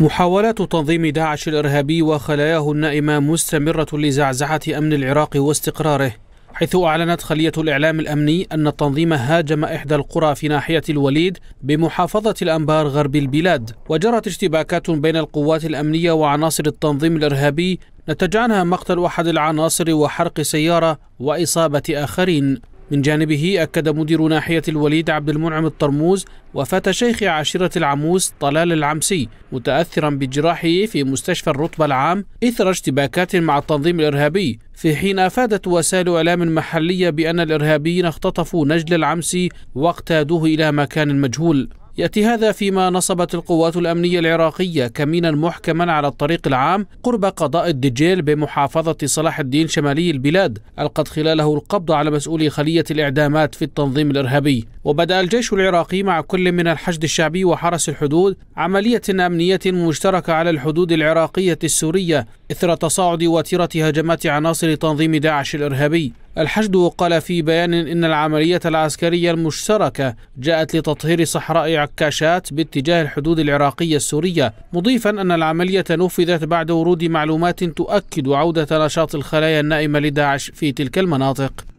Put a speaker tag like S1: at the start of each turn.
S1: محاولات تنظيم داعش الإرهابي وخلاياه النائمة مستمرة لزعزعة أمن العراق واستقراره حيث أعلنت خلية الإعلام الأمني أن التنظيم هاجم إحدى القرى في ناحية الوليد بمحافظة الأنبار غرب البلاد وجرت اشتباكات بين القوات الأمنية وعناصر التنظيم الإرهابي نتج عنها مقتل أحد العناصر وحرق سيارة وإصابة آخرين من جانبه أكد مدير ناحية الوليد عبد المنعم الطرموز وفاة شيخ عاشرة العموس طلال العمسي متأثرا بجراحه في مستشفى الرطبة العام إثر اشتباكات مع التنظيم الإرهابي في حين أفادت وسائل إعلام محلية بأن الإرهابيين اختطفوا نجل العمسي واقتادوه إلى مكان مجهول يأتي هذا فيما نصبت القوات الأمنية العراقية كمينا محكما على الطريق العام قرب قضاء الدجيل بمحافظة صلاح الدين شمالي البلاد ألقت خلاله القبض على مسؤولي خلية الإعدامات في التنظيم الإرهابي وبدأ الجيش العراقي مع كل من الحشد الشعبي وحرس الحدود عملية أمنية مشتركة على الحدود العراقية السورية إثر تصاعد وتيرة هجمات عناصر تنظيم داعش الإرهابي الحشد قال في بيان إن العملية العسكرية المشتركة جاءت لتطهير صحراء عكاشات باتجاه الحدود العراقية السورية مضيفا أن العملية نفذت بعد ورود معلومات تؤكد عودة نشاط الخلايا النائمة لداعش في تلك المناطق